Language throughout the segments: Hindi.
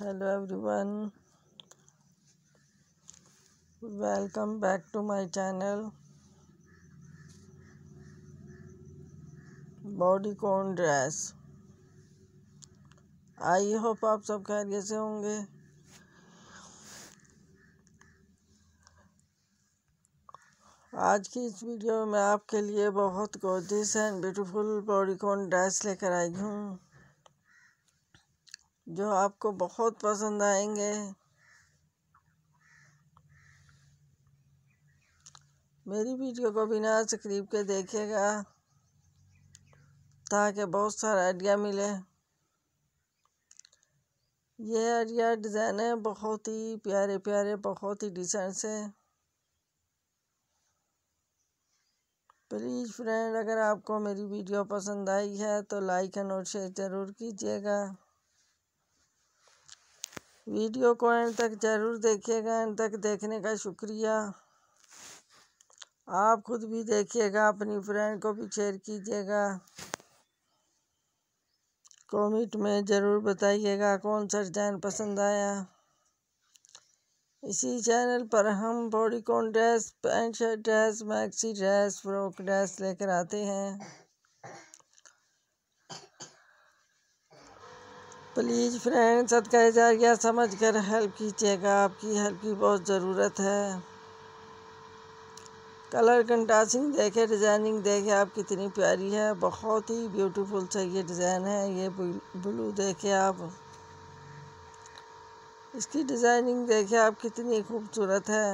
hello everyone welcome back to my channel bodycon dress I hope आप सब खैरियत से होंगे आज की इस वीडियो में आपके लिए बहुत गोदिस and beautiful bodycon dress लेकर आई हूँ जो आपको बहुत पसंद आएंगे मेरी वीडियो को बिना तकरीब के देखेगा ताकि बहुत सारा आइडिया मिले ये आइडिया डिज़ाइन है बहुत ही प्यारे प्यारे बहुत ही डिजाइन से प्लीज़ फ्रेंड अगर आपको मेरी वीडियो पसंद आई है तो लाइक एंड और शेयर ज़रूर कीजिएगा वीडियो को एंड तक ज़रूर देखिएगा एंड तक देखने का शुक्रिया आप खुद भी देखिएगा अपनी फ्रेंड को भी शेयर कीजिएगा कमेंट में ज़रूर बताइएगा कौन सा डिज़ाइन पसंद आया इसी चैनल पर हम bodycon dress pant shirt dress maxi dress frock dress लेकर आते हैं प्लीज़ फ्रेंड सदका जारिया समझ कर हेल्प कीजिएगा आपकी हेल्प की बहुत ज़रूरत है कलर कंटासिंग देखे डिज़ाइनिंग देखे आप कितनी प्यारी है बहुत ही ब्यूटीफुल सा ये डिज़ाइन है ये ब्लू देखे आप इसकी डिज़ाइनिंग देखे आप कितनी खूबसूरत है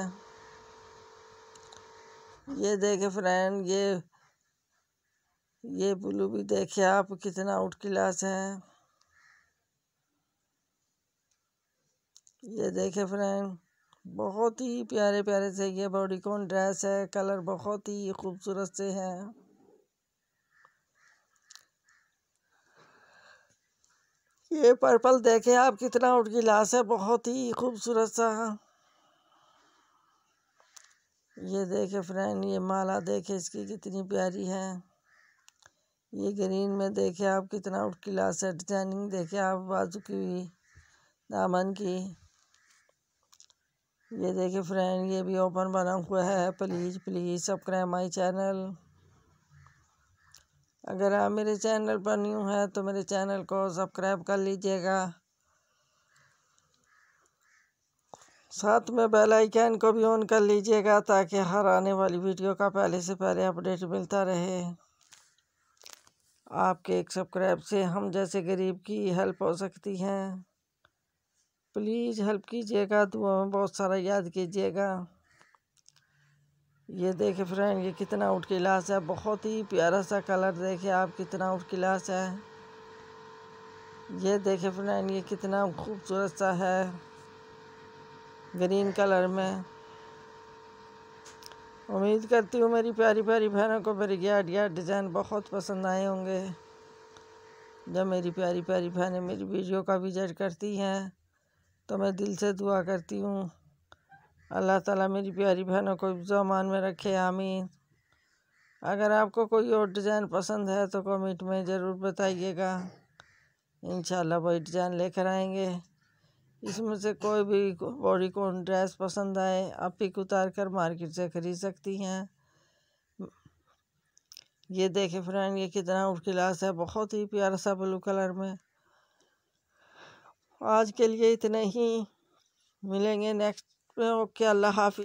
ये देखे फ्रेंड ये ये ब्लू भी देखे आप कितना आउट क्लास है ये देखे फ्रेंड बहुत ही प्यारे प्यारे से ये बॉडीकॉन ड्रेस है कलर बहुत ही खूबसूरत से है ये पर्पल देखें आप कितना उठ गिलास है बहुत ही खूबसूरत सा ये देखे फ्रेंड ये माला देखे इसकी कितनी प्यारी है ये ग्रीन में देखे आप कितना उठ गिलास है डिजाइनिंग देखे आप बाजू की दामन की ये देखिए फ्रेंड ये भी ओपन बना हुआ है please please subscribe my channel अगर आप मेरे चैनल पर न्यू हैं तो मेरे चैनल को सब्सक्राइब कर लीजिएगा साथ में बेल आइकन को भी ऑन कर लीजिएगा ताकि हर आने वाली वीडियो का पहले से पहले अपडेट मिलता रहे आपके एक सब्सक्राइब से हम जैसे गरीब की हेल्प हो सकती है प्लीज़ हेल्प कीजिएगा दुआ में बहुत सारा याद कीजिएगा ये देखे फ्रेंड ये कितना उठ गिलास है बहुत ही प्यारा सा कलर देखे आप कितना उठ क्लास है ये देखे फ्रेंड ये कितना खूबसूरत सा है ग्रीन कलर में उम्मीद करती हूँ मेरी प्यारी प्यारी बहनों को मेरे यार यार डिज़ाइन बहुत पसंद आए होंगे जब मेरी प्यारी प्यारी बहनें मेरी वीडियो का विजिट करती हैं तो मैं दिल से दुआ करती हूँ अल्लाह ताला मेरी प्यारी बहनों को जमान में रखे आमीन अगर आपको कोई और डिज़ाइन पसंद है तो कमेंट में ज़रूर बताइएगा इंशाल्लाह वही डिज़ाइन लेकर आएंगे इसमें से कोई भी बॉडी कॉन ड्रेस पसंद आए आप पिक उतार कर मार्केट से ख़रीद सकती हैं ये देखें फ्रेंड ये कितना उठ क्लास है बहुत ही प्यारा सा ब्लू कलर में आज के लिए इतना ही मिलेंगे नेक्स्ट में ओके अल्लाह हाफि